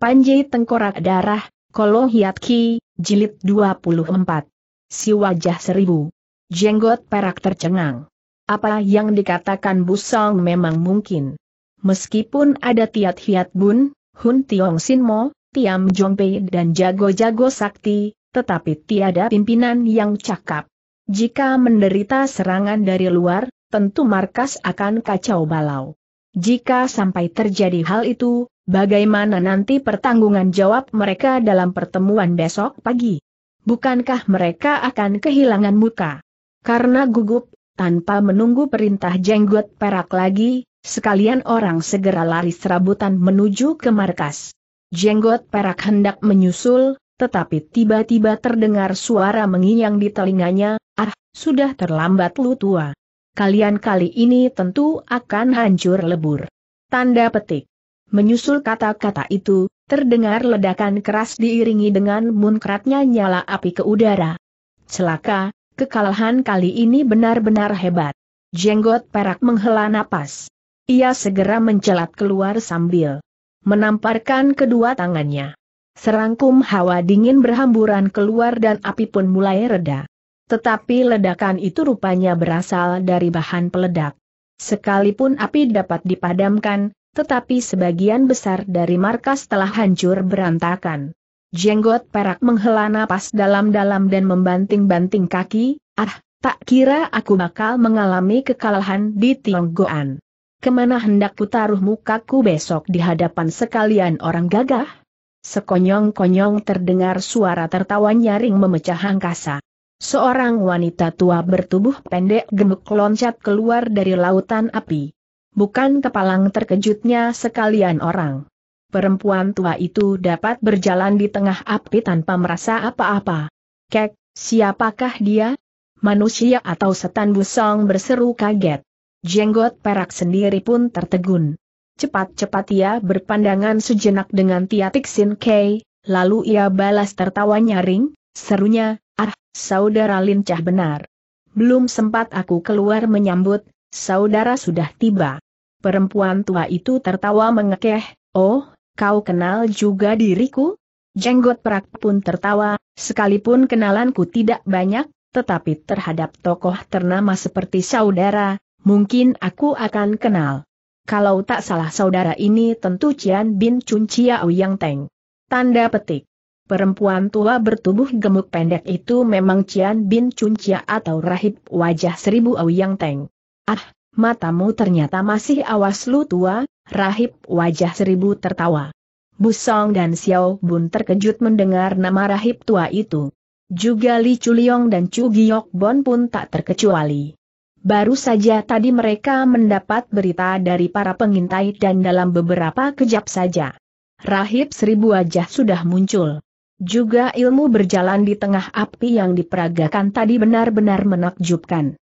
Panji Tengkorak Darah, Kolo Ki, Jilid 24. Si Wajah Seribu. Jenggot Perak Tercengang. Apa yang dikatakan Busong memang mungkin. Meskipun ada Tiat Hiat Bun, Hun Tiong Sin Mo, Tiam Pei dan jago-jago sakti, tetapi tiada pimpinan yang cakap. Jika menderita serangan dari luar, tentu markas akan kacau balau. Jika sampai terjadi hal itu, Bagaimana nanti pertanggungan jawab mereka dalam pertemuan besok pagi? Bukankah mereka akan kehilangan muka? Karena gugup, tanpa menunggu perintah jenggot perak lagi, sekalian orang segera lari serabutan menuju ke markas. Jenggot perak hendak menyusul, tetapi tiba-tiba terdengar suara menginyang di telinganya, ah, sudah terlambat lu tua. Kalian kali ini tentu akan hancur lebur. Tanda petik. Menyusul kata-kata itu, terdengar ledakan keras diiringi dengan munkratnya nyala api ke udara. Celaka, kekalahan kali ini benar-benar hebat. Jenggot perak menghela napas. Ia segera mencelat keluar sambil menamparkan kedua tangannya. Serangkum hawa dingin berhamburan keluar dan api pun mulai reda. Tetapi ledakan itu rupanya berasal dari bahan peledak. Sekalipun api dapat dipadamkan, tetapi sebagian besar dari markas telah hancur berantakan. Jenggot perak menghela napas dalam-dalam dan membanting-banting kaki, ah, tak kira aku bakal mengalami kekalahan di Tionggoan. Kemana hendak ku taruh mukaku besok di hadapan sekalian orang gagah? Sekonyong-konyong terdengar suara tertawa nyaring memecah angkasa. Seorang wanita tua bertubuh pendek gemuk loncat keluar dari lautan api bukan kepalang terkejutnya sekalian orang. Perempuan tua itu dapat berjalan di tengah api tanpa merasa apa-apa. Kek, siapakah dia? Manusia atau setan busong berseru kaget. Jenggot perak sendiri pun tertegun. Cepat-cepat ia berpandangan sejenak dengan Tiatik Sin Kei, lalu ia balas tertawa nyaring, serunya, ah, saudara lincah benar. Belum sempat aku keluar menyambut, saudara sudah tiba. Perempuan tua itu tertawa mengekeh, oh, kau kenal juga diriku? Jenggot perak pun tertawa, sekalipun kenalanku tidak banyak, tetapi terhadap tokoh ternama seperti saudara, mungkin aku akan kenal. Kalau tak salah saudara ini tentu Cian Bin Chun Chiao Yang Teng. Tanda petik. Perempuan tua bertubuh gemuk pendek itu memang Cian Bin Chun Chia atau rahib wajah seribu Auyang Teng. Ah, matamu ternyata masih awas lu tua, rahib wajah seribu tertawa. Busong dan Xiao Bun terkejut mendengar nama rahib tua itu. Juga Li Chuliong dan Chu Giok Bon pun tak terkecuali. Baru saja tadi mereka mendapat berita dari para pengintai dan dalam beberapa kejap saja. Rahib seribu wajah sudah muncul. Juga ilmu berjalan di tengah api yang diperagakan tadi benar-benar menakjubkan.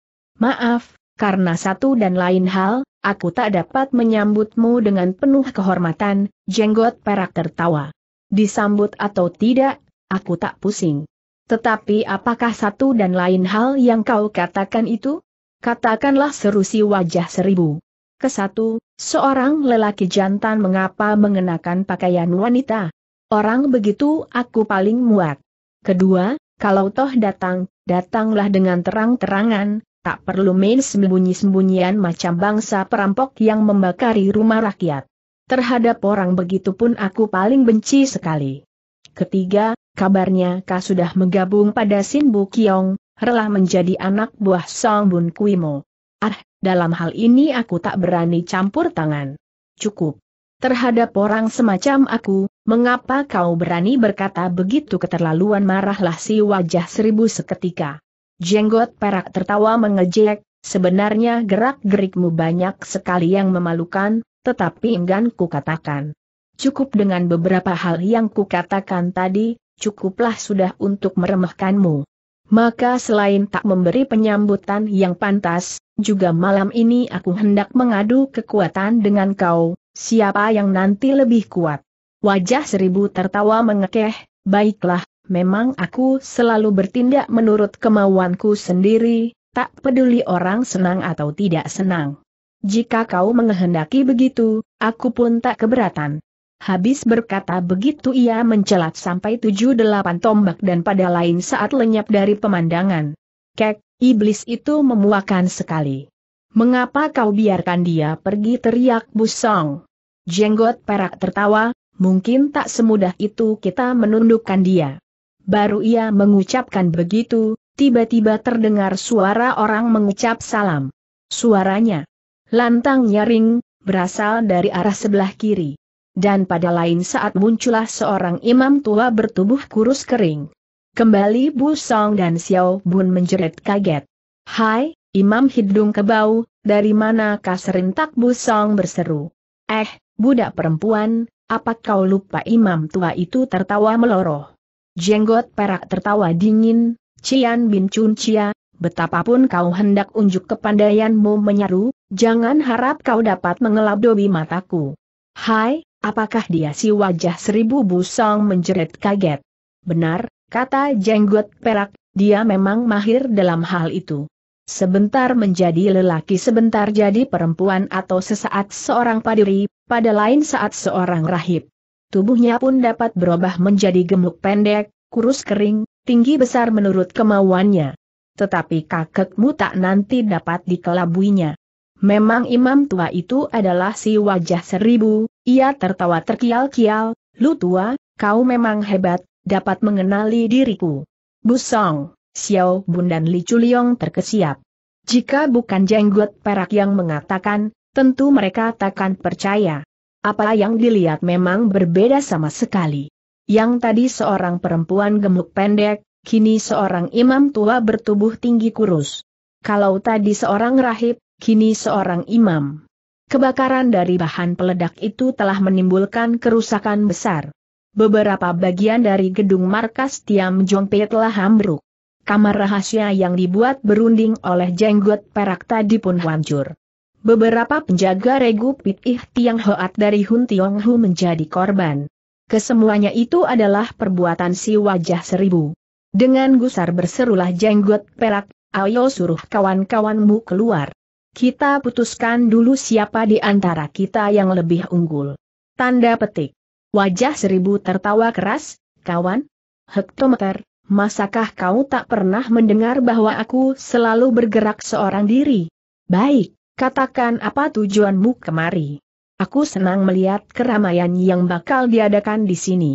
Maaf, karena satu dan lain hal, aku tak dapat menyambutmu dengan penuh kehormatan, jenggot perak tertawa. Disambut atau tidak, aku tak pusing. Tetapi apakah satu dan lain hal yang kau katakan itu? Katakanlah serusi wajah seribu. Kesatu, seorang lelaki jantan mengapa mengenakan pakaian wanita? Orang begitu aku paling muat. Kedua, kalau toh datang, datanglah dengan terang-terangan, tak perlu main sembunyi-sembunyian macam bangsa perampok yang membakari rumah rakyat. Terhadap orang begitu pun aku paling benci sekali. Ketiga, kabarnya kau sudah menggabung pada Sin Bu Kiong, rela menjadi anak buah Song Bun Mo. Ah, dalam hal ini aku tak berani campur tangan. Cukup. Terhadap orang semacam aku, mengapa kau berani berkata begitu keterlaluan marahlah si wajah seribu seketika. Jenggot perak tertawa mengejek, sebenarnya gerak-gerikmu banyak sekali yang memalukan, tetapi enggan ku katakan. Cukup dengan beberapa hal yang ku katakan tadi, cukuplah sudah untuk meremehkanmu. Maka selain tak memberi penyambutan yang pantas, juga malam ini aku hendak mengadu kekuatan dengan kau, siapa yang nanti lebih kuat. Wajah seribu tertawa mengekeh, baiklah, memang aku selalu bertindak menurut kemauanku sendiri, tak peduli orang senang atau tidak senang. Jika kau menghendaki begitu, aku pun tak keberatan. Habis berkata begitu ia mencelat sampai tujuh delapan tombak dan pada lain saat lenyap dari pemandangan. Kek, iblis itu memuakan sekali. Mengapa kau biarkan dia pergi teriak busong? Jenggot perak tertawa, mungkin tak semudah itu kita menundukkan dia. Baru ia mengucapkan begitu, tiba-tiba terdengar suara orang mengucap salam. Suaranya lantang nyaring, berasal dari arah sebelah kiri. Dan pada lain saat muncullah seorang imam tua bertubuh kurus kering. Kembali Bu Song dan Xiao Bun menjerit kaget. Hai, imam hidung kebau, dari mana kaserintak Bu Song berseru. Eh, budak perempuan, apa kau lupa imam tua itu tertawa meloroh. Jenggot perak tertawa dingin, Cian Bin Chun Chia, betapapun kau hendak unjuk kepandaianmu menyaru, jangan harap kau dapat mengelap dobi mataku. Hai, apakah dia si wajah seribu busong menjerit kaget? Benar, kata jenggot perak, dia memang mahir dalam hal itu. Sebentar menjadi lelaki sebentar jadi perempuan atau sesaat seorang padiri, pada lain saat seorang rahib tubuhnya pun dapat berubah menjadi gemuk pendek, kurus kering, tinggi besar menurut kemauannya. Tetapi kakekmu tak nanti dapat dikelabuinya. Memang imam tua itu adalah si wajah seribu, ia tertawa terkial-kial, lu tua, kau memang hebat, dapat mengenali diriku. Busong, Xiao Bun dan Li Chuliong terkesiap. Jika bukan jenggot perak yang mengatakan, tentu mereka takkan percaya. Apa yang dilihat memang berbeda sama sekali. Yang tadi seorang perempuan gemuk pendek, kini seorang imam tua bertubuh tinggi kurus. Kalau tadi seorang rahib, kini seorang imam. Kebakaran dari bahan peledak itu telah menimbulkan kerusakan besar. Beberapa bagian dari gedung markas Tiam Jongpe telah ambruk. Kamar rahasia yang dibuat berunding oleh jenggot perak tadi pun hancur. Beberapa penjaga regu Pit Ih Tiang Hoat dari Hun Tiong Hu menjadi korban. Kesemuanya itu adalah perbuatan si wajah seribu. Dengan gusar berserulah jenggot perak, ayo suruh kawan-kawanmu keluar. Kita putuskan dulu siapa di antara kita yang lebih unggul. Tanda petik. Wajah seribu tertawa keras, kawan. Hektometer, masakah kau tak pernah mendengar bahwa aku selalu bergerak seorang diri? Baik. Katakan apa tujuanmu kemari. Aku senang melihat keramaian yang bakal diadakan di sini.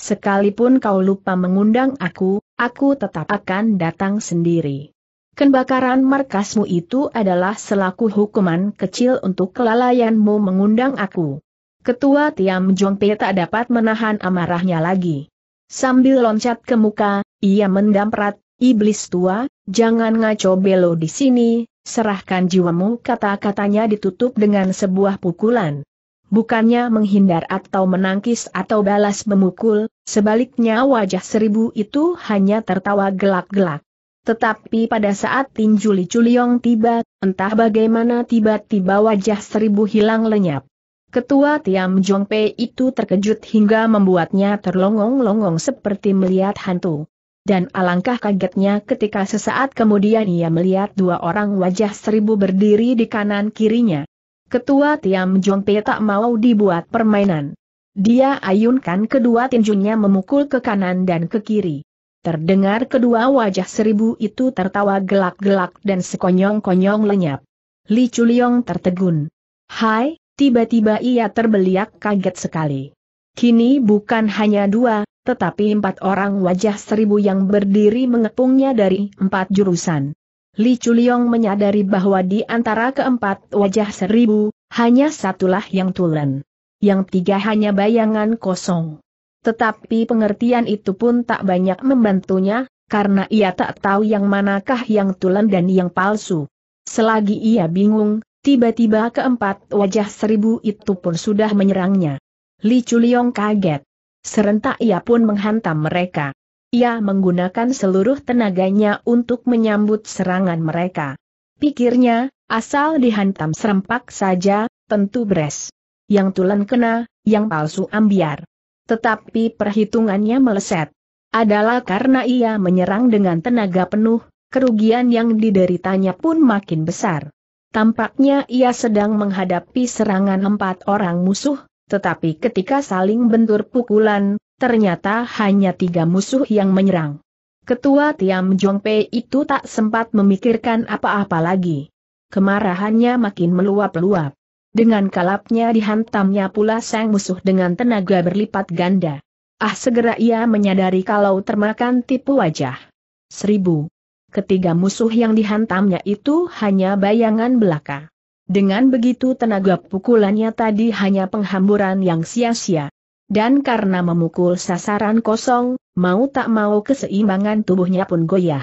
Sekalipun kau lupa mengundang aku, aku tetap akan datang sendiri. Kebakaran markasmu itu adalah selaku hukuman kecil untuk kelalaianmu mengundang aku. Ketua Tiam Jongpe tak dapat menahan amarahnya lagi. Sambil loncat ke muka, ia mendamprat, iblis tua, jangan ngaco belo di sini, serahkan jiwamu kata-katanya ditutup dengan sebuah pukulan. Bukannya menghindar atau menangkis atau balas memukul, sebaliknya wajah seribu itu hanya tertawa gelak-gelak. Tetapi pada saat tinju Li Chuliong tiba, entah bagaimana tiba-tiba wajah seribu hilang lenyap. Ketua Tiam Jongpe itu terkejut hingga membuatnya terlongong-longong seperti melihat hantu dan alangkah kagetnya ketika sesaat kemudian ia melihat dua orang wajah seribu berdiri di kanan kirinya. Ketua Tiam Jongpe tak mau dibuat permainan. Dia ayunkan kedua tinjunya memukul ke kanan dan ke kiri. Terdengar kedua wajah seribu itu tertawa gelak-gelak dan sekonyong-konyong lenyap. Li Chuliong tertegun. Hai, tiba-tiba ia terbeliak kaget sekali. Kini bukan hanya dua, tetapi empat orang wajah seribu yang berdiri mengepungnya dari empat jurusan. Li Chuliong menyadari bahwa di antara keempat wajah seribu, hanya satulah yang tulen. Yang tiga hanya bayangan kosong. Tetapi pengertian itu pun tak banyak membantunya, karena ia tak tahu yang manakah yang tulen dan yang palsu. Selagi ia bingung, tiba-tiba keempat wajah seribu itu pun sudah menyerangnya. Li Chuliong kaget. Serentak ia pun menghantam mereka. Ia menggunakan seluruh tenaganya untuk menyambut serangan mereka. Pikirnya, asal dihantam serempak saja, tentu beres. Yang tulen kena, yang palsu ambiar. Tetapi perhitungannya meleset. Adalah karena ia menyerang dengan tenaga penuh, kerugian yang dideritanya pun makin besar. Tampaknya ia sedang menghadapi serangan empat orang musuh, tetapi ketika saling bentur pukulan, ternyata hanya tiga musuh yang menyerang. Ketua Tiam Jongpe itu tak sempat memikirkan apa-apa lagi. Kemarahannya makin meluap-luap. Dengan kalapnya dihantamnya pula sang musuh dengan tenaga berlipat ganda. Ah segera ia menyadari kalau termakan tipu wajah. Seribu. Ketiga musuh yang dihantamnya itu hanya bayangan belaka. Dengan begitu tenaga pukulannya tadi hanya penghamburan yang sia-sia. Dan karena memukul sasaran kosong, mau tak mau keseimbangan tubuhnya pun goyah.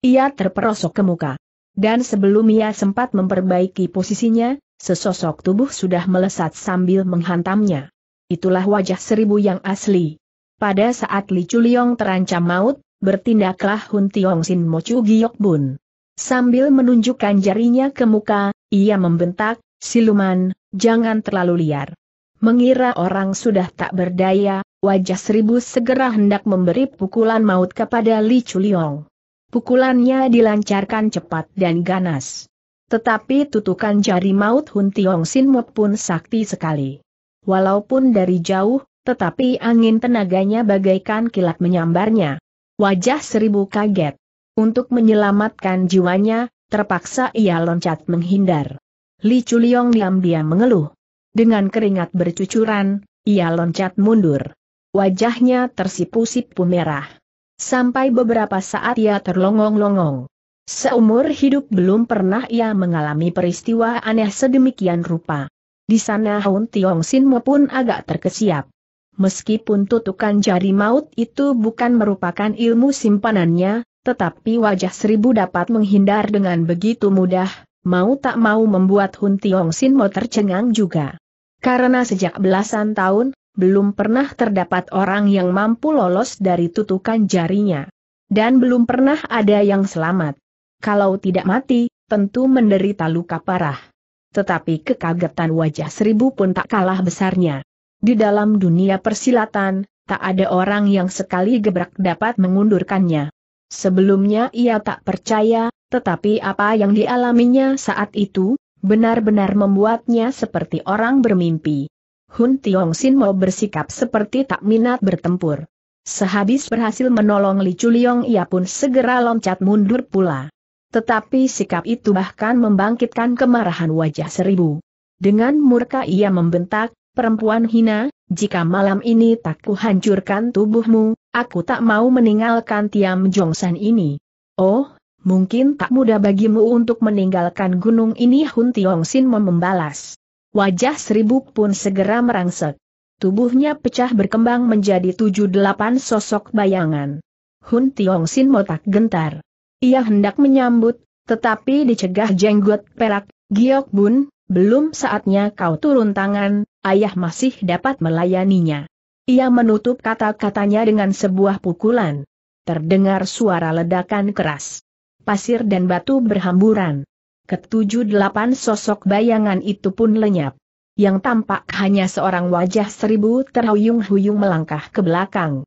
Ia terperosok ke muka. Dan sebelum ia sempat memperbaiki posisinya, sesosok tubuh sudah melesat sambil menghantamnya. Itulah wajah seribu yang asli. Pada saat Li Chuliong terancam maut, bertindaklah Hun Tiong Sin Mochu Giok Bun. Sambil menunjukkan jarinya ke muka, ia membentak, siluman, jangan terlalu liar. Mengira orang sudah tak berdaya, wajah seribu segera hendak memberi pukulan maut kepada Li Chuliong. Pukulannya dilancarkan cepat dan ganas. Tetapi tutukan jari maut Hun Tiong Sin pun sakti sekali. Walaupun dari jauh, tetapi angin tenaganya bagaikan kilat menyambarnya. Wajah seribu kaget. Untuk menyelamatkan jiwanya, Terpaksa ia loncat menghindar. Li Chuliong diam-diam mengeluh. Dengan keringat bercucuran, ia loncat mundur. Wajahnya tersipu-sipu merah. Sampai beberapa saat ia terlongong-longong. Seumur hidup belum pernah ia mengalami peristiwa aneh sedemikian rupa. Di sana Hun Tiong Sin pun agak terkesiap. Meskipun tutukan jari maut itu bukan merupakan ilmu simpanannya, tetapi wajah seribu dapat menghindar dengan begitu mudah, mau tak mau membuat Hun Tiong Sin Mo tercengang juga. Karena sejak belasan tahun, belum pernah terdapat orang yang mampu lolos dari tutukan jarinya. Dan belum pernah ada yang selamat. Kalau tidak mati, tentu menderita luka parah. Tetapi kekagetan wajah seribu pun tak kalah besarnya. Di dalam dunia persilatan, tak ada orang yang sekali gebrak dapat mengundurkannya. Sebelumnya ia tak percaya, tetapi apa yang dialaminya saat itu, benar-benar membuatnya seperti orang bermimpi. Hun Tiong Sin mau bersikap seperti tak minat bertempur. Sehabis berhasil menolong Li Chuliong ia pun segera loncat mundur pula. Tetapi sikap itu bahkan membangkitkan kemarahan wajah seribu. Dengan murka ia membentak, perempuan hina, jika malam ini tak kuhancurkan tubuhmu, Aku tak mau meninggalkan Tiam Jongsan ini. Oh, mungkin tak mudah bagimu untuk meninggalkan gunung ini Hun Tiong Sin membalas. Wajah seribu pun segera merangsek. Tubuhnya pecah berkembang menjadi tujuh delapan sosok bayangan. Hun Tiong Sin motak gentar. Ia hendak menyambut, tetapi dicegah jenggot perak, Giok Bun, belum saatnya kau turun tangan, ayah masih dapat melayaninya. Ia menutup kata-katanya dengan sebuah pukulan. Terdengar suara ledakan keras. Pasir dan batu berhamburan. Ketujuh delapan sosok bayangan itu pun lenyap. Yang tampak hanya seorang wajah seribu terhuyung-huyung melangkah ke belakang.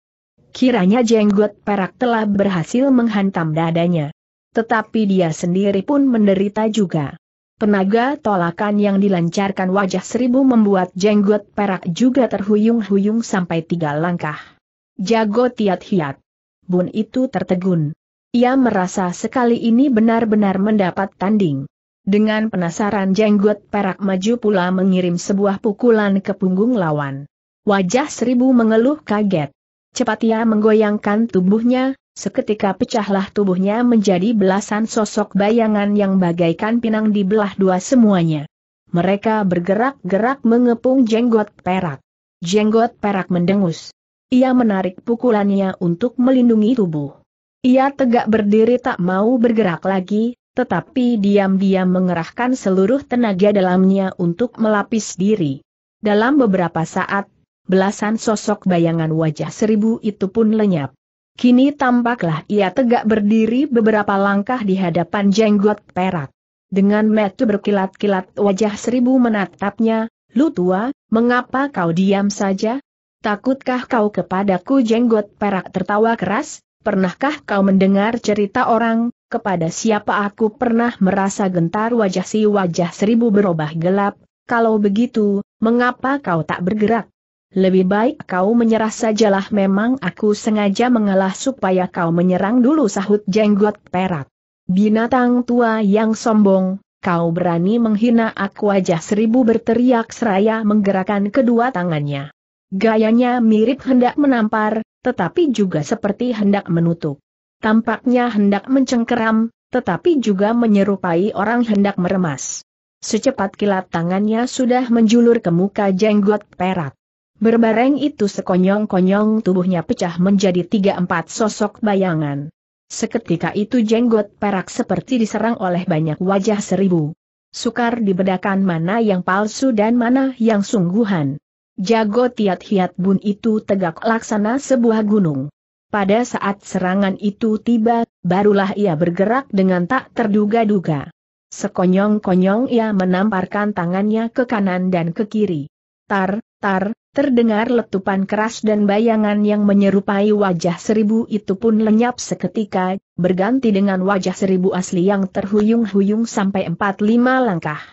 Kiranya jenggot perak telah berhasil menghantam dadanya. Tetapi dia sendiri pun menderita juga. Tenaga tolakan yang dilancarkan wajah seribu membuat jenggot perak juga terhuyung-huyung sampai tiga langkah. Jago tiat hiat. Bun itu tertegun. Ia merasa sekali ini benar-benar mendapat tanding. Dengan penasaran jenggot perak maju pula mengirim sebuah pukulan ke punggung lawan. Wajah seribu mengeluh kaget. Cepat ia menggoyangkan tubuhnya, Seketika pecahlah tubuhnya menjadi belasan sosok bayangan yang bagaikan pinang di belah dua semuanya. Mereka bergerak-gerak mengepung jenggot perak. Jenggot perak mendengus. Ia menarik pukulannya untuk melindungi tubuh. Ia tegak berdiri tak mau bergerak lagi, tetapi diam-diam mengerahkan seluruh tenaga dalamnya untuk melapis diri. Dalam beberapa saat, belasan sosok bayangan wajah seribu itu pun lenyap. Kini tampaklah ia tegak berdiri beberapa langkah di hadapan jenggot perak. Dengan metu berkilat-kilat wajah seribu menatapnya, Lu tua, mengapa kau diam saja? Takutkah kau kepadaku jenggot perak tertawa keras? Pernahkah kau mendengar cerita orang, kepada siapa aku pernah merasa gentar wajah si wajah seribu berubah gelap? Kalau begitu, mengapa kau tak bergerak? lebih baik kau menyerah sajalah memang aku sengaja mengalah supaya kau menyerang dulu sahut jenggot perak. Binatang tua yang sombong, kau berani menghina aku wajah seribu berteriak seraya menggerakkan kedua tangannya. Gayanya mirip hendak menampar, tetapi juga seperti hendak menutup. Tampaknya hendak mencengkeram, tetapi juga menyerupai orang hendak meremas. Secepat kilat tangannya sudah menjulur ke muka jenggot perak. Berbareng itu sekonyong-konyong tubuhnya pecah menjadi tiga empat sosok bayangan. Seketika itu jenggot perak seperti diserang oleh banyak wajah seribu. Sukar dibedakan mana yang palsu dan mana yang sungguhan. Jago Tiat Hiat Bun itu tegak laksana sebuah gunung. Pada saat serangan itu tiba, barulah ia bergerak dengan tak terduga-duga. Sekonyong-konyong ia menamparkan tangannya ke kanan dan ke kiri. Tar, tar, Terdengar letupan keras dan bayangan yang menyerupai wajah seribu itu pun lenyap seketika, berganti dengan wajah seribu asli yang terhuyung-huyung sampai empat lima langkah.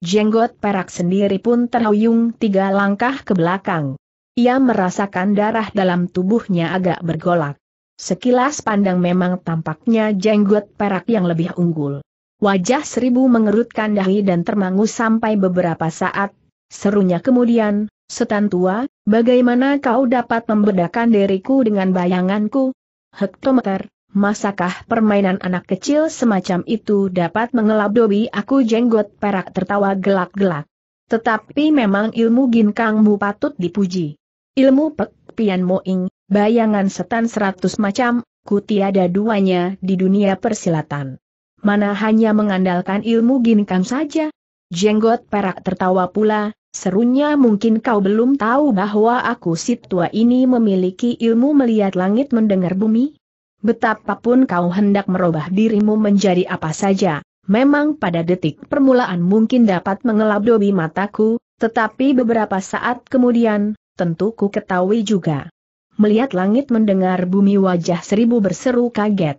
Jenggot perak sendiri pun terhuyung tiga langkah ke belakang. Ia merasakan darah dalam tubuhnya agak bergolak. Sekilas pandang memang tampaknya jenggot perak yang lebih unggul. Wajah seribu mengerutkan dahi dan termangu sampai beberapa saat, serunya kemudian, Setan tua, bagaimana kau dapat membedakan diriku dengan bayanganku? Hektometer, masakah permainan anak kecil semacam itu dapat mengeladobi aku jenggot perak tertawa gelak-gelak? Tetapi memang ilmu ginkangmu patut dipuji. Ilmu pek pian moing, bayangan setan seratus macam, ku tiada duanya di dunia persilatan. Mana hanya mengandalkan ilmu ginkang saja? Jenggot perak tertawa pula, Serunya mungkin kau belum tahu bahwa aku si tua ini memiliki ilmu melihat langit mendengar bumi? Betapapun kau hendak merubah dirimu menjadi apa saja, memang pada detik permulaan mungkin dapat dobi mataku, tetapi beberapa saat kemudian, tentu ku ketahui juga. Melihat langit mendengar bumi wajah seribu berseru kaget.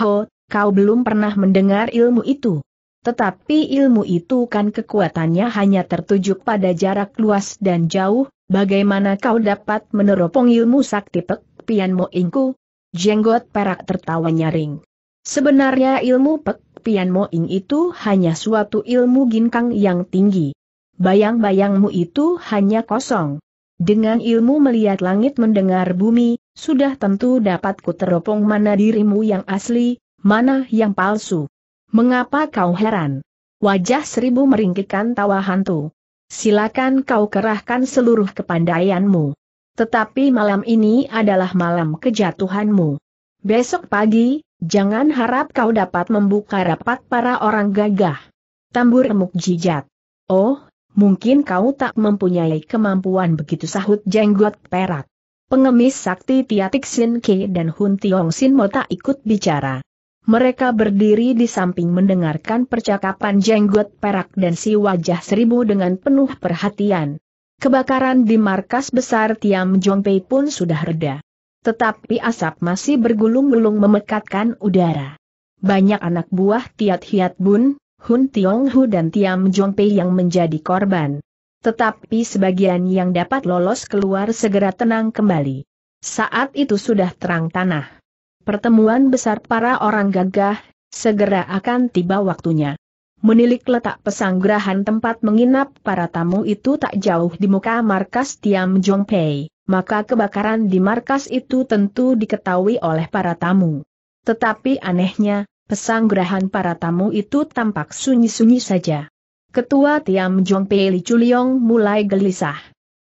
Ho, kau belum pernah mendengar ilmu itu. Tetapi ilmu itu kan kekuatannya hanya tertuju pada jarak luas dan jauh, bagaimana kau dapat meneropong ilmu sakti pek pian moingku? Jenggot perak tertawa nyaring. Sebenarnya ilmu pek pian moing itu hanya suatu ilmu ginkang yang tinggi. Bayang-bayangmu itu hanya kosong. Dengan ilmu melihat langit mendengar bumi, sudah tentu dapat kuteropong mana dirimu yang asli, mana yang palsu. Mengapa kau heran? Wajah seribu meringkikan tawa hantu. Silakan kau kerahkan seluruh kepandaianmu. Tetapi malam ini adalah malam kejatuhanmu. Besok pagi, jangan harap kau dapat membuka rapat para orang gagah. Tambur remuk jijat. Oh, mungkin kau tak mempunyai kemampuan begitu sahut jenggot perak. Pengemis sakti Tiatik Sin Ke dan Hun Tiong Sin Mo tak ikut bicara. Mereka berdiri di samping mendengarkan percakapan jenggot perak dan si wajah seribu dengan penuh perhatian. Kebakaran di markas besar Tiam Jongpei pun sudah reda. Tetapi asap masih bergulung-gulung memekatkan udara. Banyak anak buah Tiat Hiat Bun, Hun Tiong Hu dan Tiam Jongpei yang menjadi korban. Tetapi sebagian yang dapat lolos keluar segera tenang kembali. Saat itu sudah terang tanah. Pertemuan besar para orang gagah, segera akan tiba waktunya. Menilik letak pesanggrahan tempat menginap para tamu itu tak jauh di muka markas Tiam Jongpei, maka kebakaran di markas itu tentu diketahui oleh para tamu. Tetapi anehnya, pesanggrahan para tamu itu tampak sunyi-sunyi saja. Ketua Tiam Jongpei Li Chuliong mulai gelisah.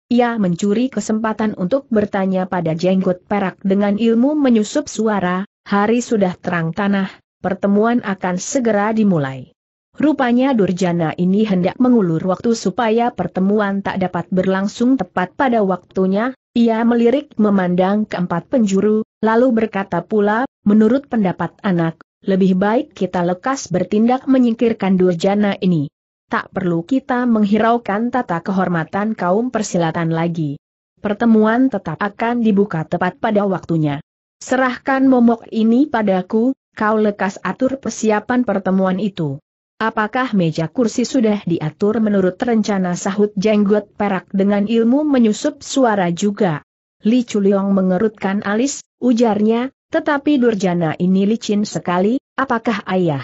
Ia mencuri kesempatan untuk bertanya pada jenggot perak dengan ilmu menyusup suara, hari sudah terang tanah, pertemuan akan segera dimulai. Rupanya Durjana ini hendak mengulur waktu supaya pertemuan tak dapat berlangsung tepat pada waktunya, ia melirik memandang keempat penjuru, lalu berkata pula, menurut pendapat anak, lebih baik kita lekas bertindak menyingkirkan Durjana ini tak perlu kita menghiraukan tata kehormatan kaum persilatan lagi. Pertemuan tetap akan dibuka tepat pada waktunya. Serahkan momok ini padaku, kau lekas atur persiapan pertemuan itu. Apakah meja kursi sudah diatur menurut rencana sahut jenggot perak dengan ilmu menyusup suara juga? Li Chuliong mengerutkan alis, ujarnya, tetapi Durjana ini licin sekali, apakah ayah?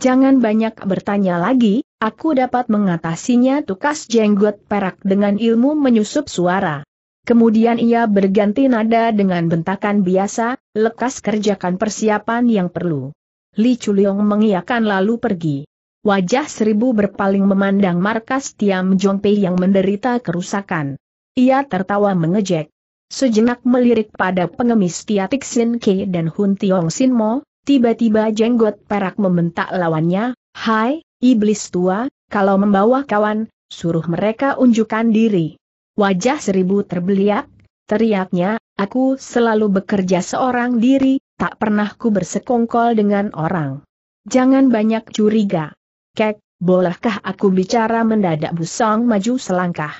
Jangan banyak bertanya lagi, Aku dapat mengatasinya tukas jenggot perak dengan ilmu menyusup suara. Kemudian ia berganti nada dengan bentakan biasa, lekas kerjakan persiapan yang perlu. Li Chuliong mengiakan lalu pergi. Wajah seribu berpaling memandang markas Tiam Jongpei yang menderita kerusakan. Ia tertawa mengejek. Sejenak melirik pada pengemis Tiatik Sin Ke dan Hun Tiong Sin Mo, tiba-tiba jenggot perak membentak lawannya, Hai, Iblis tua, kalau membawa kawan, suruh mereka unjukkan diri. Wajah seribu terbeliak, teriaknya, aku selalu bekerja seorang diri, tak pernah ku bersekongkol dengan orang. Jangan banyak curiga. Kek, bolehkah aku bicara mendadak busong maju selangkah?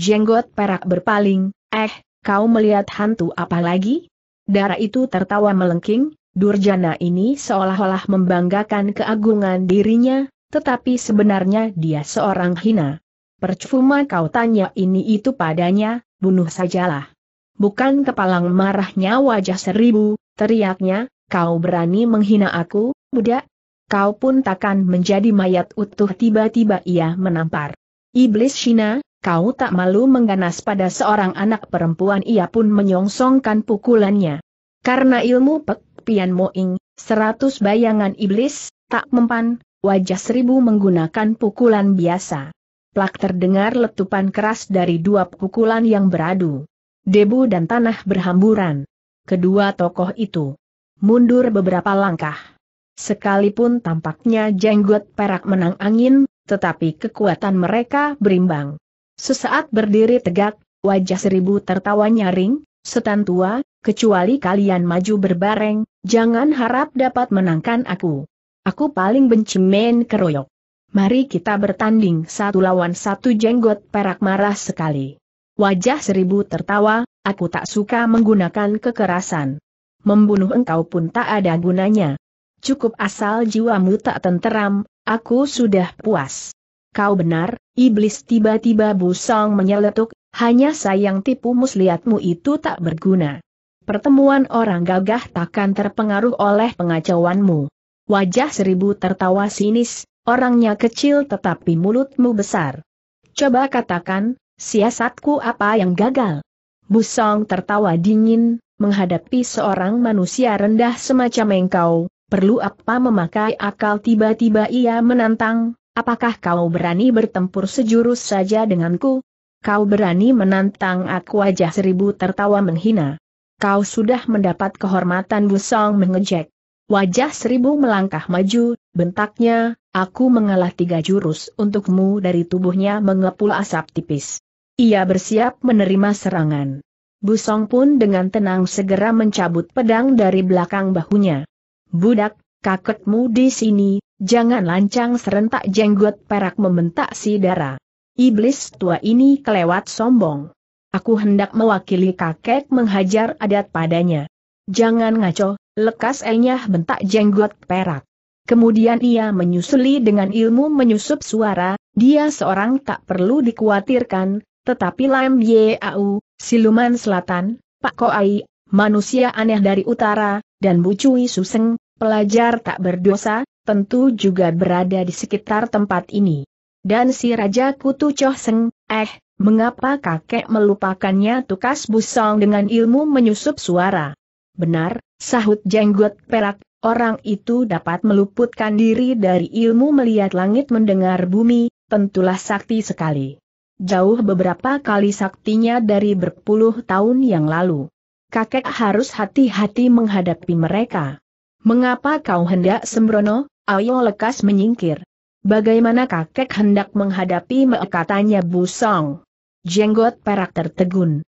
Jenggot perak berpaling, eh, kau melihat hantu apa lagi? Darah itu tertawa melengking, Durjana ini seolah-olah membanggakan keagungan dirinya, tetapi sebenarnya dia seorang hina. Percuma kau tanya ini itu padanya, bunuh sajalah. Bukan kepalang marahnya wajah seribu, teriaknya, kau berani menghina aku, budak? Kau pun takkan menjadi mayat utuh tiba-tiba ia menampar. Iblis Shina, kau tak malu mengganas pada seorang anak perempuan ia pun menyongsongkan pukulannya. Karena ilmu Pek Pian Moing, seratus bayangan iblis, tak mempan, wajah seribu menggunakan pukulan biasa. Plak terdengar letupan keras dari dua pukulan yang beradu. Debu dan tanah berhamburan. Kedua tokoh itu mundur beberapa langkah. Sekalipun tampaknya jenggot perak menang angin, tetapi kekuatan mereka berimbang. Sesaat berdiri tegak, wajah seribu tertawa nyaring, setan tua, kecuali kalian maju berbareng, jangan harap dapat menangkan aku. Aku paling benci main keroyok. Mari kita bertanding satu lawan satu jenggot perak marah sekali. Wajah seribu tertawa, aku tak suka menggunakan kekerasan. Membunuh engkau pun tak ada gunanya. Cukup asal jiwamu tak tenteram, aku sudah puas. Kau benar, iblis tiba-tiba busong menyeletuk, hanya sayang tipu muslihatmu itu tak berguna. Pertemuan orang gagah takkan terpengaruh oleh pengacauanmu. Wajah seribu tertawa sinis, orangnya kecil tetapi mulutmu besar. Coba katakan, siasatku apa yang gagal? Busong tertawa dingin, menghadapi seorang manusia rendah semacam engkau, perlu apa memakai akal tiba-tiba ia menantang, apakah kau berani bertempur sejurus saja denganku? Kau berani menantang aku wajah seribu tertawa menghina. Kau sudah mendapat kehormatan Busong mengejek. Wajah seribu melangkah maju, bentaknya, aku mengalah tiga jurus untukmu dari tubuhnya mengepul asap tipis. Ia bersiap menerima serangan. Busong pun dengan tenang segera mencabut pedang dari belakang bahunya. Budak, kakekmu di sini, jangan lancang serentak jenggot perak membentak si darah. Iblis tua ini kelewat sombong. Aku hendak mewakili kakek menghajar adat padanya. Jangan ngaco, Lekas enyah bentak jenggot perak. Kemudian ia menyusuli dengan ilmu menyusup suara, dia seorang tak perlu dikhawatirkan, tetapi Lam Au, siluman selatan, Pak Koai, manusia aneh dari utara, dan Bucui Suseng, pelajar tak berdosa, tentu juga berada di sekitar tempat ini. Dan si Raja Kutu Choh Seng, eh, mengapa kakek melupakannya tukas busong dengan ilmu menyusup suara? Benar, Sahut jenggot perak, orang itu dapat meluputkan diri dari ilmu melihat langit mendengar bumi, tentulah sakti sekali. Jauh beberapa kali saktinya dari berpuluh tahun yang lalu. Kakek harus hati-hati menghadapi mereka. Mengapa kau hendak sembrono? Ayo lekas menyingkir. Bagaimana kakek hendak menghadapi mekatanya katanya busong? Jenggot perak tertegun.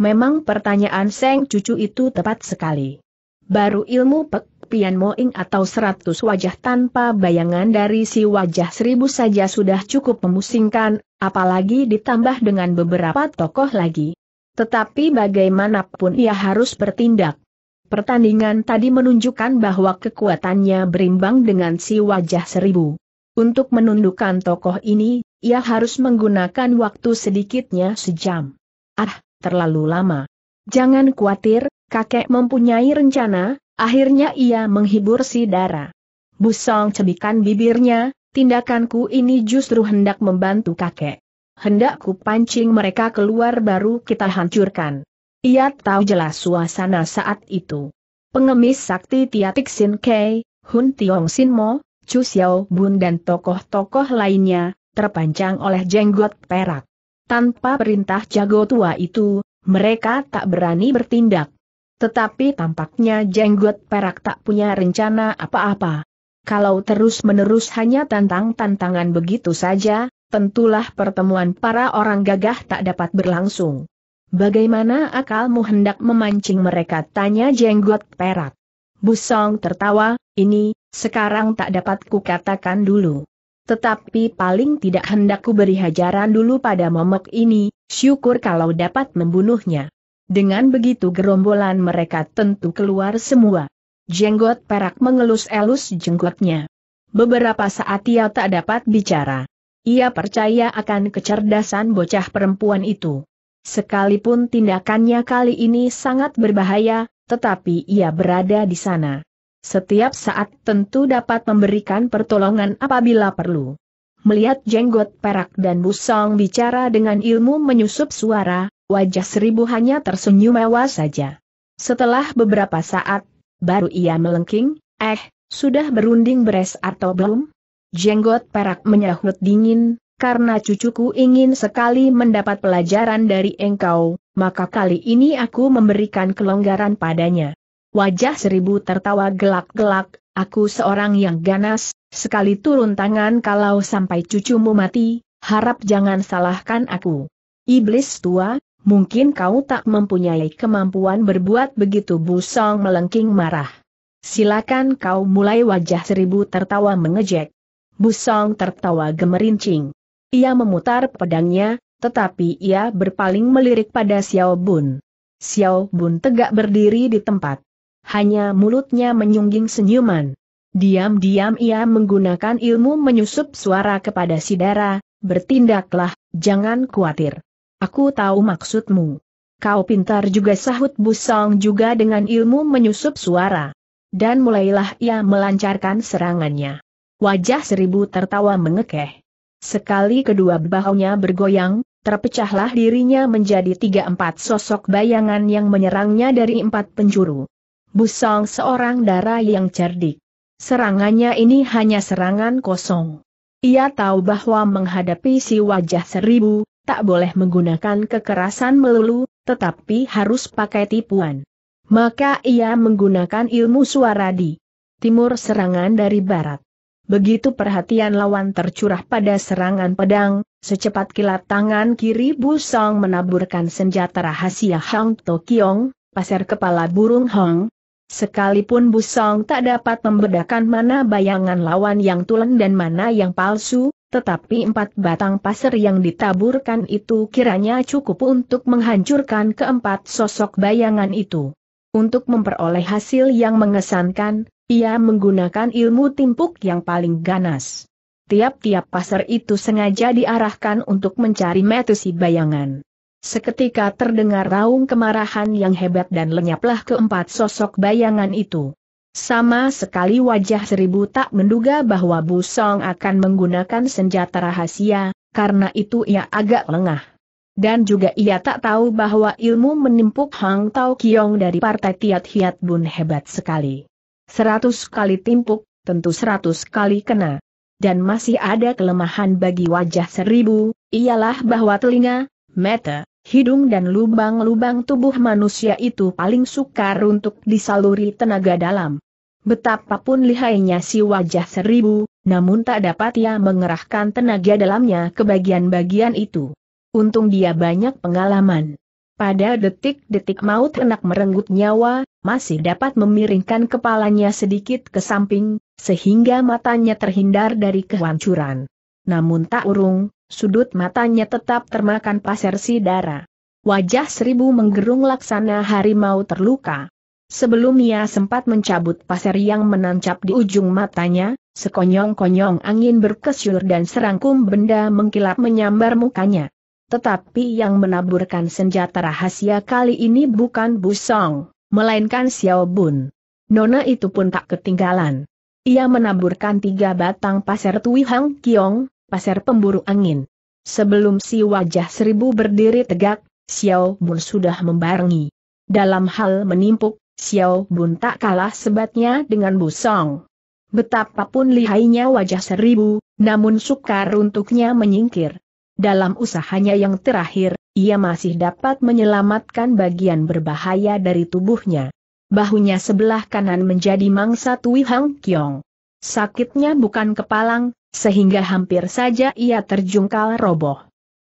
Memang pertanyaan Seng cucu itu tepat sekali baru ilmu pek pian moing atau seratus wajah tanpa bayangan dari si wajah seribu saja sudah cukup memusingkan, apalagi ditambah dengan beberapa tokoh lagi. Tetapi bagaimanapun ia harus bertindak. Pertandingan tadi menunjukkan bahwa kekuatannya berimbang dengan si wajah seribu. Untuk menundukkan tokoh ini, ia harus menggunakan waktu sedikitnya sejam. Ah, terlalu lama. Jangan khawatir, Kakek mempunyai rencana, akhirnya ia menghibur si Dara. Busong cebikan bibirnya, tindakanku ini justru hendak membantu kakek. Hendakku pancing mereka keluar baru kita hancurkan. Ia tahu jelas suasana saat itu. Pengemis sakti Tiatik Sin Kei, Hun Tiong Sin Mo, Chu Xiao Bun dan tokoh-tokoh lainnya, terpanjang oleh jenggot perak. Tanpa perintah jago tua itu, mereka tak berani bertindak. Tetapi tampaknya jenggot perak tak punya rencana apa-apa. Kalau terus-menerus hanya tantang-tantangan begitu saja, tentulah pertemuan para orang gagah tak dapat berlangsung. Bagaimana akalmu hendak memancing mereka? Tanya jenggot perak. Busong tertawa, ini, sekarang tak dapat kukatakan dulu. Tetapi paling tidak hendak ku beri hajaran dulu pada momok ini, syukur kalau dapat membunuhnya. Dengan begitu gerombolan mereka tentu keluar semua. Jenggot perak mengelus-elus jenggotnya. Beberapa saat ia tak dapat bicara. Ia percaya akan kecerdasan bocah perempuan itu. Sekalipun tindakannya kali ini sangat berbahaya, tetapi ia berada di sana. Setiap saat tentu dapat memberikan pertolongan apabila perlu. Melihat jenggot perak dan busong bicara dengan ilmu menyusup suara, wajah seribu hanya tersenyum mewah saja. Setelah beberapa saat, baru ia melengking, eh, sudah berunding beres atau belum? Jenggot perak menyahut dingin, karena cucuku ingin sekali mendapat pelajaran dari engkau, maka kali ini aku memberikan kelonggaran padanya. Wajah seribu tertawa gelak-gelak, aku seorang yang ganas, sekali turun tangan kalau sampai cucumu mati, harap jangan salahkan aku. Iblis tua, mungkin kau tak mempunyai kemampuan berbuat begitu Busong melengking marah. Silakan kau mulai wajah seribu tertawa mengejek. Busong tertawa gemerincing. Ia memutar pedangnya, tetapi ia berpaling melirik pada Xiao Bun. Xiao Bun tegak berdiri di tempat. Hanya mulutnya menyungging senyuman. Diam-diam ia menggunakan ilmu menyusup suara kepada Sidara, bertindaklah, jangan khawatir. Aku tahu maksudmu. Kau pintar juga sahut Busong juga dengan ilmu menyusup suara. Dan mulailah ia melancarkan serangannya. Wajah seribu tertawa mengekeh. Sekali kedua bahunya bergoyang, terpecahlah dirinya menjadi tiga empat sosok bayangan yang menyerangnya dari empat penjuru. Busong seorang darah yang cerdik. Serangannya ini hanya serangan kosong. Ia tahu bahwa menghadapi si wajah seribu, tak boleh menggunakan kekerasan melulu, tetapi harus pakai tipuan. Maka ia menggunakan ilmu suara di timur serangan dari barat. Begitu perhatian lawan tercurah pada serangan pedang, secepat kilat tangan kiri Busong menaburkan senjata rahasia Hang Tokyong, pasir kepala burung Hong. Sekalipun Busong tak dapat membedakan mana bayangan lawan yang tulen dan mana yang palsu, tetapi empat batang pasir yang ditaburkan itu kiranya cukup untuk menghancurkan keempat sosok bayangan itu. Untuk memperoleh hasil yang mengesankan, ia menggunakan ilmu timpuk yang paling ganas. Tiap-tiap pasar itu sengaja diarahkan untuk mencari metusi bayangan. Seketika terdengar raung kemarahan yang hebat dan lenyaplah keempat sosok bayangan itu. Sama sekali wajah seribu tak menduga bahwa Bu Song akan menggunakan senjata rahasia, karena itu ia agak lengah. Dan juga ia tak tahu bahwa ilmu menimpuk Hang Tao Kiong dari partai Tiat Hiat Bun hebat sekali. Seratus kali timpuk, tentu seratus kali kena. Dan masih ada kelemahan bagi wajah seribu, ialah bahwa telinga, mata, Hidung dan lubang-lubang tubuh manusia itu paling sukar untuk disaluri tenaga dalam. Betapapun lihainya si wajah seribu, namun tak dapat ia mengerahkan tenaga dalamnya ke bagian-bagian itu. Untung dia banyak pengalaman. Pada detik-detik maut enak merenggut nyawa, masih dapat memiringkan kepalanya sedikit ke samping, sehingga matanya terhindar dari kehancuran. Namun tak urung, sudut matanya tetap termakan pasir si darah. Wajah seribu menggerung laksana harimau terluka. Sebelum ia sempat mencabut pasir yang menancap di ujung matanya, sekonyong-konyong angin berkesyur dan serangkum benda mengkilap menyambar mukanya. Tetapi yang menaburkan senjata rahasia kali ini bukan Busong, melainkan Xiao Bun. Nona itu pun tak ketinggalan. Ia menaburkan tiga batang pasir Tui Hang Kiong, pasar pemburu angin. Sebelum si wajah seribu berdiri tegak, Xiao Bun sudah membarengi. Dalam hal menimpuk, Xiao Bun tak kalah sebatnya dengan Busong. Betapapun lihainya wajah seribu, namun sukar untuknya menyingkir. Dalam usahanya yang terakhir, ia masih dapat menyelamatkan bagian berbahaya dari tubuhnya. Bahunya sebelah kanan menjadi mangsa Tui Hang Kiong. Sakitnya bukan kepalang, sehingga hampir saja ia terjungkal roboh.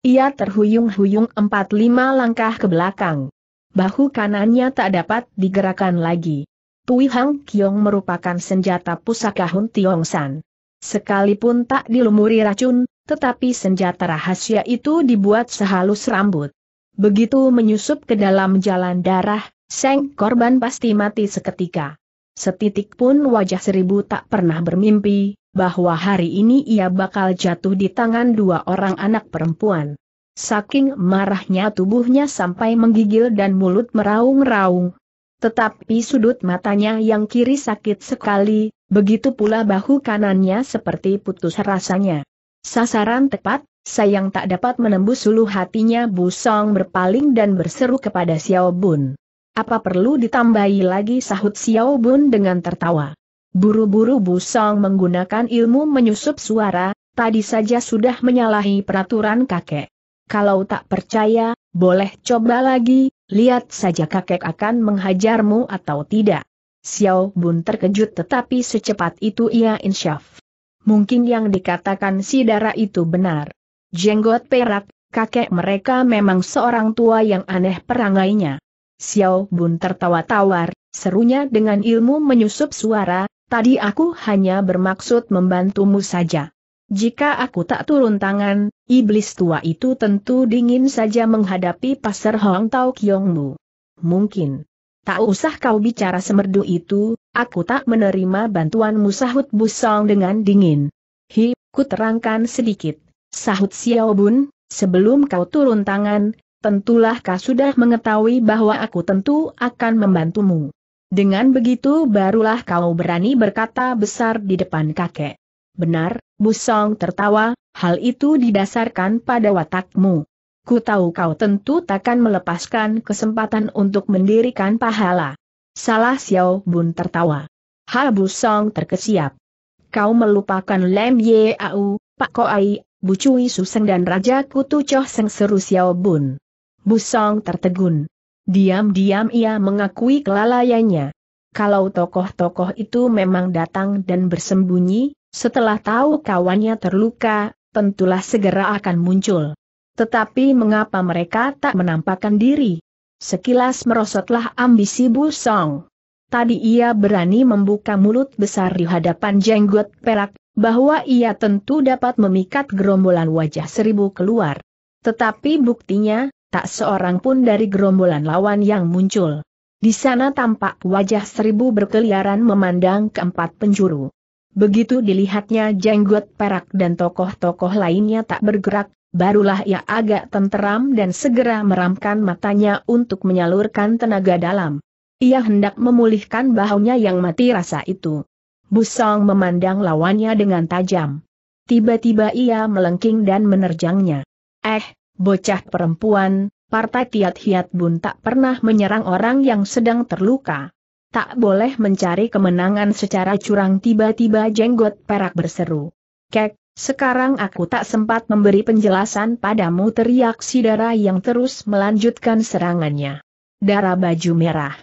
Ia terhuyung-huyung empat lima langkah ke belakang. Bahu kanannya tak dapat digerakkan lagi. Pui Hang Kiong merupakan senjata pusaka Hun Tiong San. Sekalipun tak dilumuri racun, tetapi senjata rahasia itu dibuat sehalus rambut. Begitu menyusup ke dalam jalan darah, Seng korban pasti mati seketika. Setitik pun wajah seribu tak pernah bermimpi, bahwa hari ini ia bakal jatuh di tangan dua orang anak perempuan. Saking marahnya tubuhnya sampai menggigil dan mulut meraung-raung. Tetapi sudut matanya yang kiri sakit sekali, begitu pula bahu kanannya seperti putus rasanya. Sasaran tepat, sayang tak dapat menembus sulu hatinya Busong berpaling dan berseru kepada Xiao Bun. Apa perlu ditambahi lagi sahut Xiao Bun dengan tertawa. Buru-buru Busong menggunakan ilmu menyusup suara, tadi saja sudah menyalahi peraturan kakek. Kalau tak percaya, boleh coba lagi, lihat saja kakek akan menghajarmu atau tidak. Xiao Bun terkejut tetapi secepat itu ia insyaf. Mungkin yang dikatakan si darah itu benar. Jenggot perak, kakek mereka memang seorang tua yang aneh perangainya. Xiao Bun tertawa tawar, serunya dengan ilmu menyusup suara, Tadi aku hanya bermaksud membantumu saja. Jika aku tak turun tangan, iblis tua itu tentu dingin saja menghadapi pasar Hong Tau Kiongmu. Mungkin. Tak usah kau bicara semerdu itu, aku tak menerima bantuanmu sahut Busong dengan dingin. Hi, ku terangkan sedikit. Sahut Xiao Bun, sebelum kau turun tangan, tentulah kau sudah mengetahui bahwa aku tentu akan membantumu. Dengan begitu barulah kau berani berkata besar di depan kakek. Benar, Busong tertawa, hal itu didasarkan pada watakmu. Ku tahu kau tentu takkan melepaskan kesempatan untuk mendirikan pahala. Salah Xiao Bun tertawa. Ha Busong terkesiap. Kau melupakan Lem Ye Au, Pak Koai, Cui Suseng dan Raja Kutu Coh Seng seru Xiao Bun. Busong tertegun. Diam-diam ia mengakui kelalaiannya. Kalau tokoh-tokoh itu memang datang dan bersembunyi, setelah tahu kawannya terluka, tentulah segera akan muncul. Tetapi mengapa mereka tak menampakkan diri? Sekilas merosotlah ambisi Bu Song. Tadi ia berani membuka mulut besar di hadapan jenggot perak, bahwa ia tentu dapat memikat gerombolan wajah seribu keluar. Tetapi buktinya, tak seorang pun dari gerombolan lawan yang muncul. Di sana tampak wajah seribu berkeliaran memandang keempat penjuru. Begitu dilihatnya jenggot perak dan tokoh-tokoh lainnya tak bergerak, barulah ia agak tenteram dan segera meramkan matanya untuk menyalurkan tenaga dalam. Ia hendak memulihkan bahunya yang mati rasa itu. Busong memandang lawannya dengan tajam. Tiba-tiba ia melengking dan menerjangnya. Eh, bocah perempuan, Partai Tiat Hiat Bun tak pernah menyerang orang yang sedang terluka. Tak boleh mencari kemenangan secara curang tiba-tiba jenggot perak berseru. Kek, sekarang aku tak sempat memberi penjelasan padamu teriak si darah yang terus melanjutkan serangannya. Darah baju merah.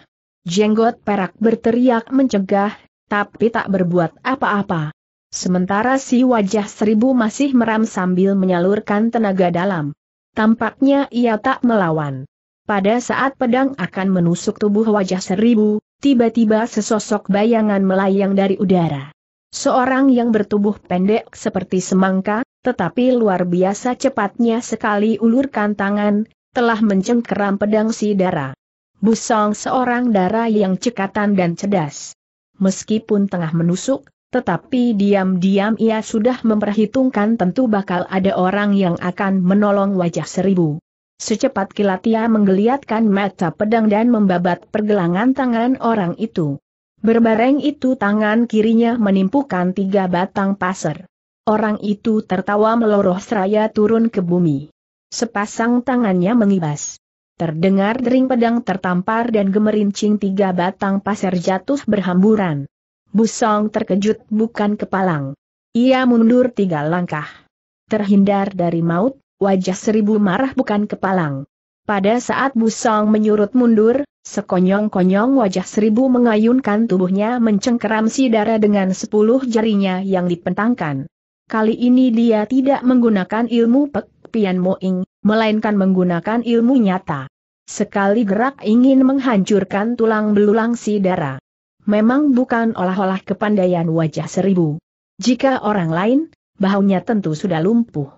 Jenggot perak berteriak mencegah, tapi tak berbuat apa-apa. Sementara si wajah seribu masih meram sambil menyalurkan tenaga dalam. Tampaknya ia tak melawan. Pada saat pedang akan menusuk tubuh wajah seribu, tiba-tiba sesosok bayangan melayang dari udara. Seorang yang bertubuh pendek seperti semangka, tetapi luar biasa cepatnya sekali ulurkan tangan, telah mencengkeram pedang si darah. Busong seorang darah yang cekatan dan cerdas. Meskipun tengah menusuk, tetapi diam-diam ia sudah memperhitungkan tentu bakal ada orang yang akan menolong wajah seribu. Secepat kilat ia menggeliatkan mata pedang dan membabat pergelangan tangan orang itu. Berbareng itu tangan kirinya menimpukan tiga batang pasir. Orang itu tertawa meloroh seraya turun ke bumi. Sepasang tangannya mengibas. Terdengar dering pedang tertampar dan gemerincing tiga batang pasir jatuh berhamburan. Busong terkejut bukan kepalang. Ia mundur tiga langkah. Terhindar dari maut, wajah seribu marah bukan kepalang. Pada saat Busong menyurut mundur, sekonyong-konyong wajah seribu mengayunkan tubuhnya mencengkeram si darah dengan sepuluh jarinya yang dipentangkan. Kali ini dia tidak menggunakan ilmu Pek Pian Moing, melainkan menggunakan ilmu nyata. Sekali gerak ingin menghancurkan tulang belulang si darah memang bukan olah-olah kepandaian wajah seribu. Jika orang lain, bahunya tentu sudah lumpuh.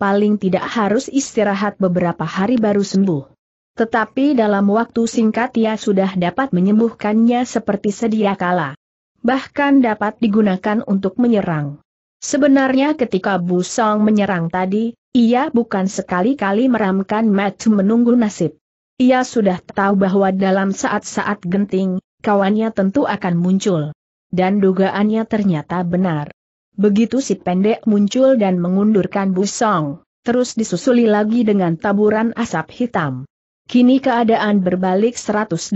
Paling tidak harus istirahat beberapa hari baru sembuh. Tetapi dalam waktu singkat ia sudah dapat menyembuhkannya seperti sedia kala. Bahkan dapat digunakan untuk menyerang. Sebenarnya ketika Bu Song menyerang tadi, ia bukan sekali-kali meramkan match menunggu nasib. Ia sudah tahu bahwa dalam saat-saat genting, kawannya tentu akan muncul. Dan dugaannya ternyata benar. Begitu si pendek muncul dan mengundurkan busong, terus disusuli lagi dengan taburan asap hitam. Kini keadaan berbalik 180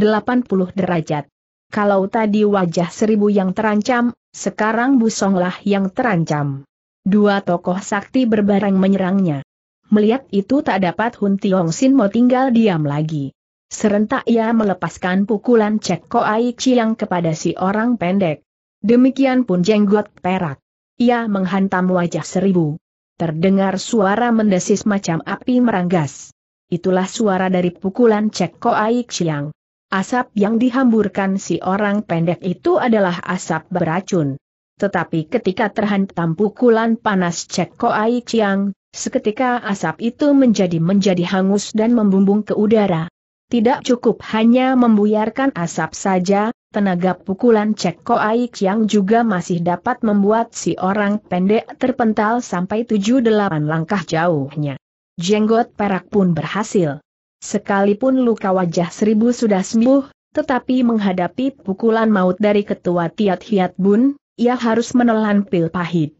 derajat. Kalau tadi wajah seribu yang terancam, sekarang busonglah yang terancam. Dua tokoh sakti berbareng menyerangnya. Melihat itu tak dapat Hun Tiong Sin mau tinggal diam lagi. Serentak ia melepaskan pukulan Cek Koai Chiang kepada si orang pendek. Demikian pun jenggot perak. Ia menghantam wajah seribu. Terdengar suara mendesis macam api meranggas. Itulah suara dari pukulan Cek Koai Chiang. Asap yang dihamburkan si orang pendek itu adalah asap beracun. Tetapi ketika terhantam pukulan panas Cek Koai Chiang, seketika asap itu menjadi menjadi hangus dan membumbung ke udara. Tidak cukup hanya membuyarkan asap saja, tenaga pukulan Cek Aik yang juga masih dapat membuat si orang pendek terpental sampai 7-8 langkah jauhnya. Jenggot perak pun berhasil. Sekalipun luka wajah seribu sudah sembuh, tetapi menghadapi pukulan maut dari ketua Tiat Hiat Bun, ia harus menelan pil pahit.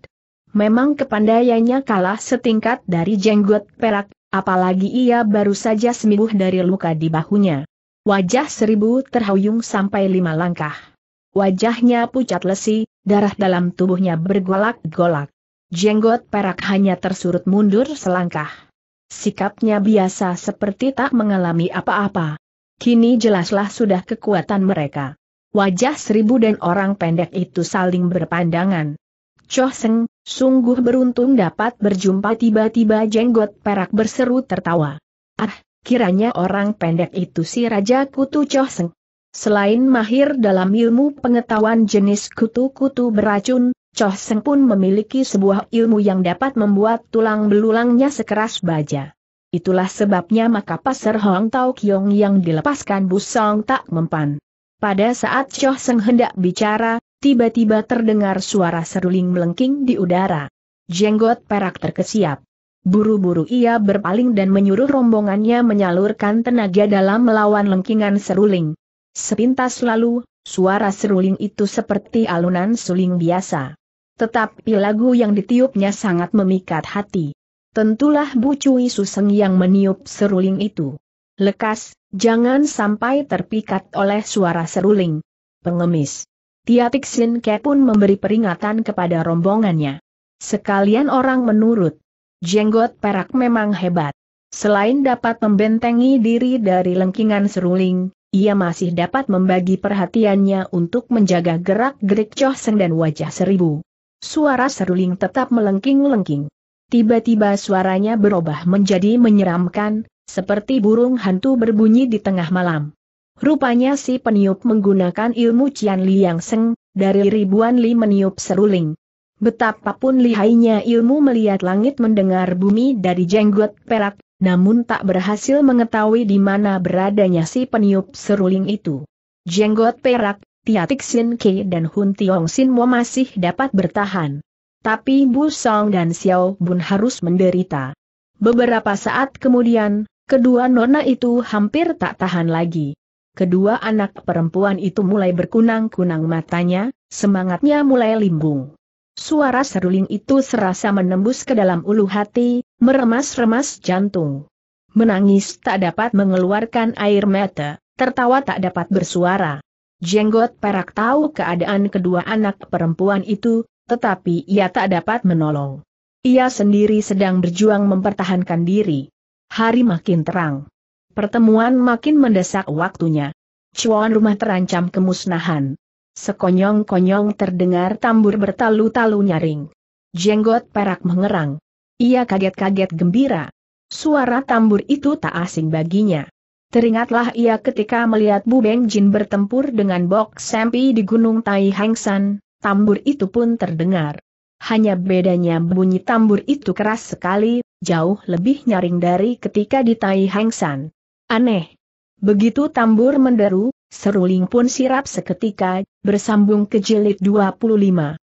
Memang kepandaiannya kalah setingkat dari jenggot perak, apalagi ia baru saja sembuh dari luka di bahunya. Wajah seribu terhuyung sampai lima langkah. Wajahnya pucat lesi, darah dalam tubuhnya bergolak-golak. Jenggot perak hanya tersurut mundur selangkah. Sikapnya biasa seperti tak mengalami apa-apa. Kini jelaslah sudah kekuatan mereka. Wajah seribu dan orang pendek itu saling berpandangan. Choh sungguh beruntung dapat berjumpa tiba-tiba jenggot perak berseru tertawa. Ah, kiranya orang pendek itu si Raja Kutu Choh Selain mahir dalam ilmu pengetahuan jenis kutu-kutu beracun, Choh pun memiliki sebuah ilmu yang dapat membuat tulang belulangnya sekeras baja. Itulah sebabnya maka pasar Hong tao Kiong yang dilepaskan Busong tak mempan. Pada saat Choh hendak bicara, tiba-tiba terdengar suara seruling melengking di udara. Jenggot perak terkesiap. Buru-buru ia berpaling dan menyuruh rombongannya menyalurkan tenaga dalam melawan lengkingan seruling. Sepintas lalu, suara seruling itu seperti alunan suling biasa. Tetapi lagu yang ditiupnya sangat memikat hati. Tentulah Bu Cui Suseng yang meniup seruling itu. Lekas, jangan sampai terpikat oleh suara seruling. Pengemis. Tia Tixin Ke pun memberi peringatan kepada rombongannya. Sekalian orang menurut. Jenggot perak memang hebat. Selain dapat membentengi diri dari lengkingan seruling, ia masih dapat membagi perhatiannya untuk menjaga gerak-gerik Choh Seng dan wajah seribu. Suara seruling tetap melengking-lengking. Tiba-tiba suaranya berubah menjadi menyeramkan, seperti burung hantu berbunyi di tengah malam. Rupanya si peniup menggunakan ilmu Cian Liang Seng, dari ribuan li meniup seruling. Betapapun lihainya ilmu melihat langit mendengar bumi dari jenggot perak, namun tak berhasil mengetahui di mana beradanya si peniup seruling itu. Jenggot perak, Tiatik Sin Ke dan Hun Tiong Sin Mo masih dapat bertahan. Tapi Bu Song dan Xiao Bun harus menderita. Beberapa saat kemudian, kedua nona itu hampir tak tahan lagi kedua anak perempuan itu mulai berkunang-kunang matanya, semangatnya mulai limbung. Suara seruling itu serasa menembus ke dalam ulu hati, meremas-remas jantung. Menangis tak dapat mengeluarkan air mata, tertawa tak dapat bersuara. Jenggot perak tahu keadaan kedua anak perempuan itu, tetapi ia tak dapat menolong. Ia sendiri sedang berjuang mempertahankan diri. Hari makin terang. Pertemuan makin mendesak waktunya. Cuan rumah terancam kemusnahan. Sekonyong-konyong terdengar tambur bertalu-talu nyaring. Jenggot perak mengerang. Ia kaget-kaget gembira. Suara tambur itu tak asing baginya. Teringatlah ia ketika melihat Bu Beng Jin bertempur dengan Bok Sempi di Gunung Tai Hengsan, tambur itu pun terdengar. Hanya bedanya bunyi tambur itu keras sekali, jauh lebih nyaring dari ketika di Tai Hengsan. Aneh. Begitu tambur menderu, seruling pun sirap seketika, bersambung ke jilid 25.